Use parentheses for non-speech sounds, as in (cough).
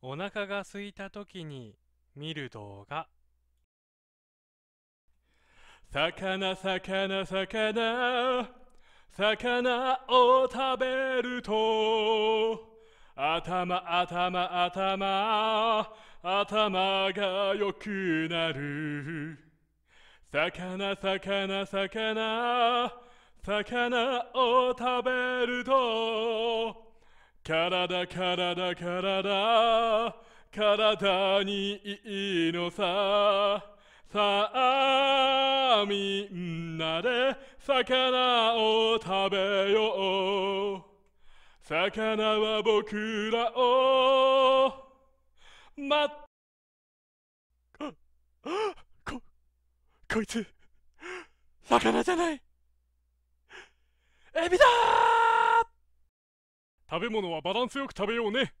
お腹が空いた時に見る動画魚魚魚魚魚を食べると頭頭頭頭が良くなる魚魚魚魚を食べると体体体体にいいのささあみんなで魚を食べよう魚は僕らをまっ (gasps) ここいつ魚じゃないエビだ食べ物はバランスよく食べようね